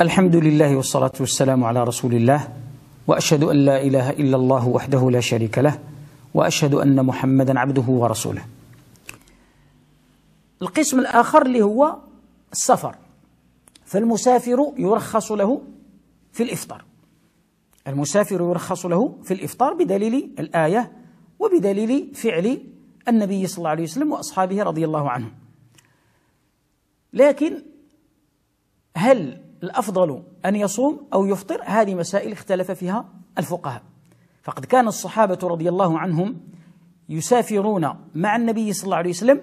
الحمد لله والصلاة والسلام على رسول الله وأشهد أن لا إله إلا الله وحده لا شريك له وأشهد أن محمدا عبده ورسوله القسم الآخر اللي هو السفر فالمسافر يرخص له في الإفطار المسافر يرخص له في الإفطار بدليل الآية وبدليل فعل النبي صلى الله عليه وسلم وأصحابه رضي الله عنهم لكن هل الافضل ان يصوم او يفطر هذه مسائل اختلف فيها الفقهاء فقد كان الصحابه رضي الله عنهم يسافرون مع النبي صلى الله عليه وسلم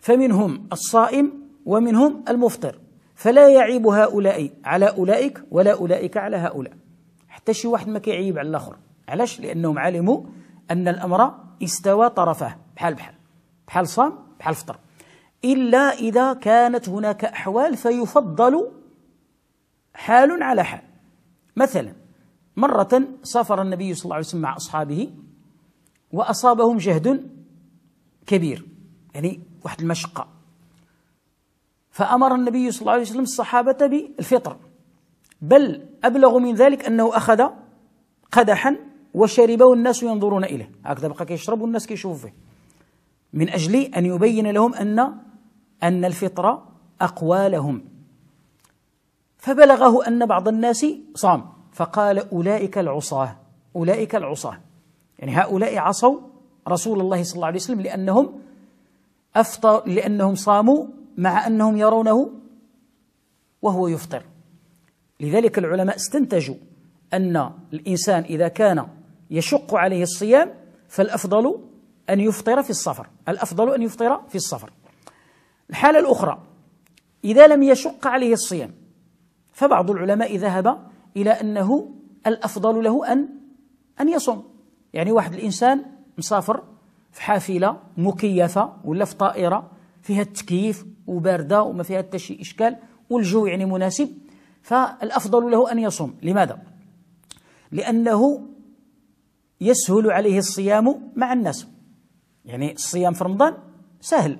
فمنهم الصائم ومنهم المفطر فلا يعيب هؤلاء على اولئك ولا اولئك على هؤلاء حتى شي واحد ما كيعيب على الاخر علاش لانهم علموا ان الامر استوى طرفه بحال بحال بحال صام بحال فطر الا اذا كانت هناك احوال فيفضل حال على حال مثلا مرة سافر النبي صلى الله عليه وسلم مع أصحابه وأصابهم جهد كبير يعني واحد المشقة فأمر النبي صلى الله عليه وسلم الصحابة بالفطر بل أبلغ من ذلك أنه أخذ قدحا وشرب والناس ينظرون إليه هكذا بقى كيشرب والناس كيشوفوا فيه من أجل أن يبين لهم أن أن الفطرة أقوى لهم فبلغه أن بعض الناس صام فقال أولئك العصاة أولئك العصاة يعني هؤلاء عصوا رسول الله صلى الله عليه وسلم لأنهم أفطر لأنهم صاموا مع أنهم يرونه وهو يفطر لذلك العلماء استنتجوا أن الإنسان إذا كان يشق عليه الصيام فالأفضل أن يفطر في الصفر الأفضل أن يفطر في الصفر الحالة الأخرى إذا لم يشق عليه الصيام فبعض العلماء ذهب إلى أنه الأفضل له أن أن يصوم يعني واحد الإنسان مسافر في حافلة مكيفة ولا في طائرة فيها التكييف وباردة وما فيها حتى شي إشكال والجو يعني مناسب فالأفضل له أن يصوم لماذا؟ لأنه يسهل عليه الصيام مع الناس يعني الصيام في رمضان سهل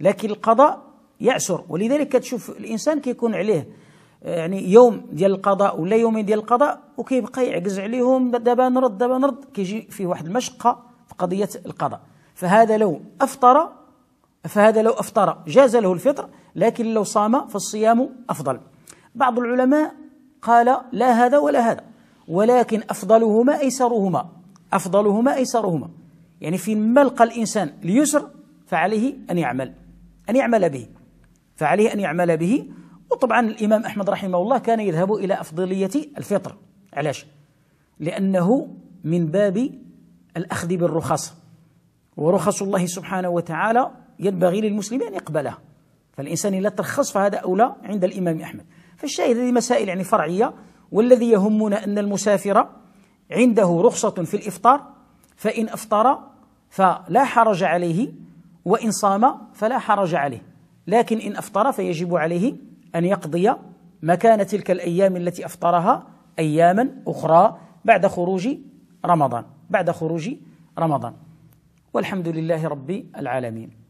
لكن القضاء يعسر ولذلك تشوف الإنسان كيكون عليه يعني يوم ديال القضاء ولا يومين ديال القضاء وكيبقى يعكز عليهم دابا نرد دابا نرد كيجي فيه واحد المشقه في قضيه القضاء فهذا لو افطر فهذا لو افطر جاز له الفطر لكن لو صام فالصيام افضل بعض العلماء قال لا هذا ولا هذا ولكن افضلهما ايسرهما افضلهما ايسرهما يعني فيما ملقى الانسان اليسر فعليه ان يعمل ان يعمل به فعليه ان يعمل به وطبعا الإمام أحمد رحمه الله كان يذهب إلى أفضلية الفطر علاش؟ لأنه من باب الأخذ بالرخص ورخص الله سبحانه وتعالى ينبغي للمسلم أن يقبلها فالإنسان لا ترخص فهذا أولى عند الإمام أحمد فالشاهد هذه مسائل يعني فرعية والذي يهمنا أن المسافر عنده رخصة في الإفطار فإن أفطر فلا حرج عليه وإن صام فلا حرج عليه لكن إن أفطر فيجب عليه أن يقضي مكان تلك الأيام التي أفطرها أياما أخرى بعد خروج رمضان بعد خروج رمضان والحمد لله رب العالمين